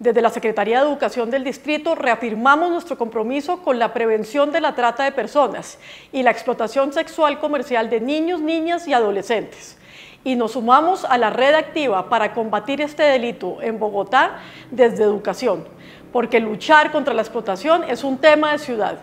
Desde la Secretaría de Educación del Distrito reafirmamos nuestro compromiso con la prevención de la trata de personas y la explotación sexual comercial de niños, niñas y adolescentes. Y nos sumamos a la red activa para combatir este delito en Bogotá desde educación, porque luchar contra la explotación es un tema de ciudad.